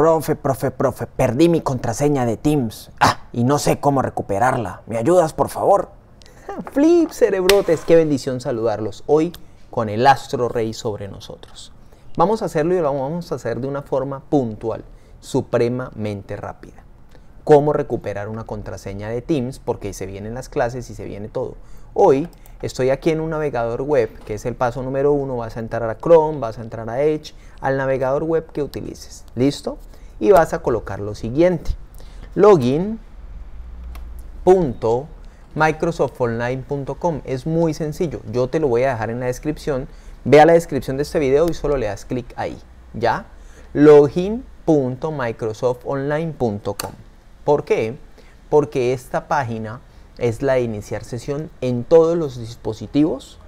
Profe, profe, profe, perdí mi contraseña de Teams. Ah, y no sé cómo recuperarla. ¿Me ayudas, por favor? Flip, cerebrotes, qué bendición saludarlos hoy con el astro rey sobre nosotros. Vamos a hacerlo y lo vamos a hacer de una forma puntual, supremamente rápida cómo recuperar una contraseña de Teams porque se vienen las clases y se viene todo. Hoy estoy aquí en un navegador web, que es el paso número uno, vas a entrar a Chrome, vas a entrar a Edge, al navegador web que utilices. ¿Listo? Y vas a colocar lo siguiente. Login.microsoftonline.com. Es muy sencillo. Yo te lo voy a dejar en la descripción. ve a la descripción de este video y solo le das clic ahí. ¿Ya? Login.microsoftonline.com. ¿Por qué? Porque esta página es la de iniciar sesión en todos los dispositivos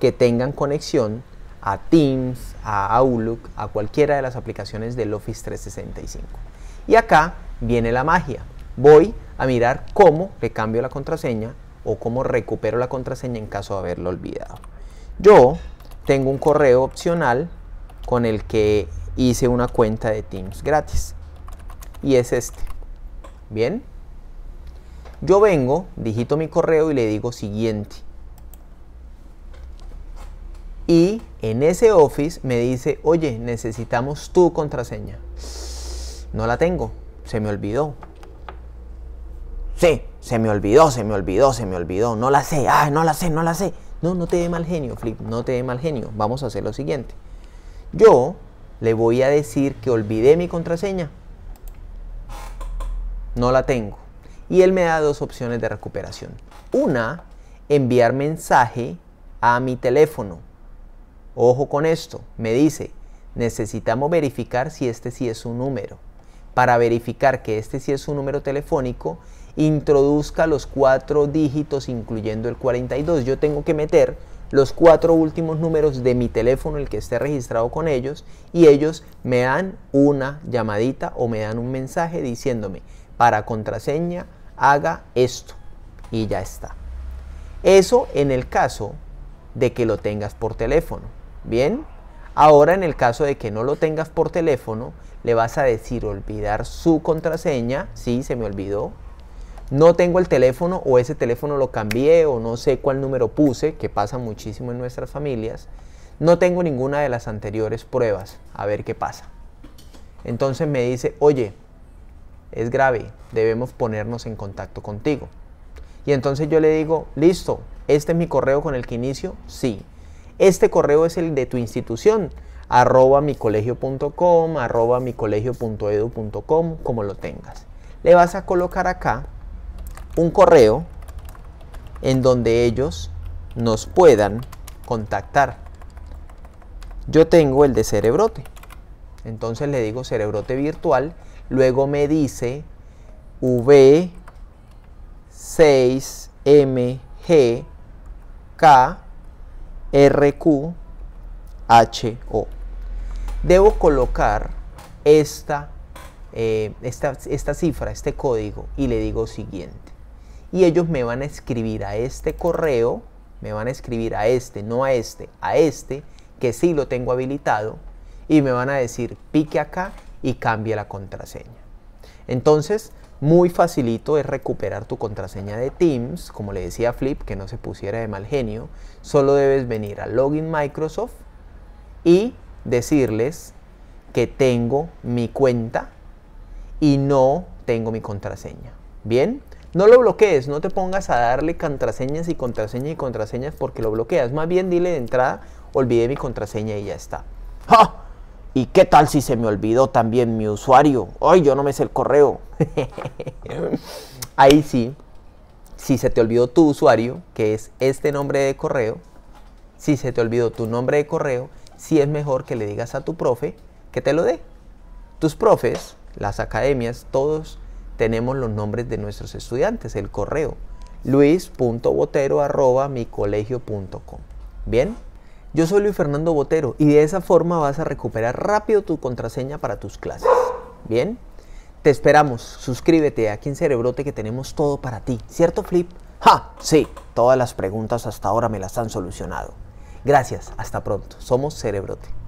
que tengan conexión a Teams, a Outlook, a cualquiera de las aplicaciones del Office 365. Y acá viene la magia. Voy a mirar cómo recambio la contraseña o cómo recupero la contraseña en caso de haberlo olvidado. Yo tengo un correo opcional con el que hice una cuenta de Teams gratis. Y es este. Bien. Yo vengo, digito mi correo y le digo siguiente. Y en ese office me dice, oye, necesitamos tu contraseña. No la tengo, se me olvidó. Sí, se me olvidó, se me olvidó, se me olvidó. No la sé, ah, no la sé, no la sé. No, no te dé mal genio, Flip, no te dé mal genio. Vamos a hacer lo siguiente. Yo le voy a decir que olvidé mi contraseña no la tengo. Y él me da dos opciones de recuperación. Una, enviar mensaje a mi teléfono. Ojo con esto, me dice, necesitamos verificar si este sí es un número. Para verificar que este sí es un número telefónico, introduzca los cuatro dígitos incluyendo el 42. Yo tengo que meter los cuatro últimos números de mi teléfono, el que esté registrado con ellos, y ellos me dan una llamadita o me dan un mensaje diciéndome, para contraseña haga esto y ya está. Eso en el caso de que lo tengas por teléfono. Bien, ahora en el caso de que no lo tengas por teléfono, le vas a decir olvidar su contraseña. Sí, se me olvidó. No tengo el teléfono o ese teléfono lo cambié o no sé cuál número puse, que pasa muchísimo en nuestras familias. No tengo ninguna de las anteriores pruebas. A ver qué pasa. Entonces me dice, oye, es grave, debemos ponernos en contacto contigo. Y entonces yo le digo, listo, este es mi correo con el que inicio, sí. Este correo es el de tu institución, arroba com, arroba micolegio.edu.com, como lo tengas. Le vas a colocar acá un correo en donde ellos nos puedan contactar. Yo tengo el de Cerebrote. Entonces le digo cerebrote virtual. Luego me dice V6MGKRQHO. Debo colocar esta, eh, esta, esta cifra, este código, y le digo siguiente. Y ellos me van a escribir a este correo, me van a escribir a este, no a este, a este, que sí lo tengo habilitado, y me van a decir pique acá y cambie la contraseña. Entonces, muy facilito es recuperar tu contraseña de Teams, como le decía Flip, que no se pusiera de mal genio. Solo debes venir a Login Microsoft y decirles que tengo mi cuenta y no tengo mi contraseña. ¿Bien? No lo bloquees, no te pongas a darle contraseñas y contraseñas y contraseñas porque lo bloqueas. Más bien dile de entrada, olvidé mi contraseña y ya está. ¿Y qué tal si se me olvidó también mi usuario? ¡Ay, yo no me sé el correo. Ahí sí, si se te olvidó tu usuario, que es este nombre de correo, si se te olvidó tu nombre de correo, sí es mejor que le digas a tu profe que te lo dé. Tus profes, las academias, todos tenemos los nombres de nuestros estudiantes, el correo luis.botero.micolegio.com. Bien, yo soy Luis Fernando Botero y de esa forma vas a recuperar rápido tu contraseña para tus clases. ¿Bien? Te esperamos. Suscríbete aquí en Cerebrote que tenemos todo para ti. ¿Cierto, Flip? ¡Ja! Sí, todas las preguntas hasta ahora me las han solucionado. Gracias, hasta pronto. Somos Cerebrote.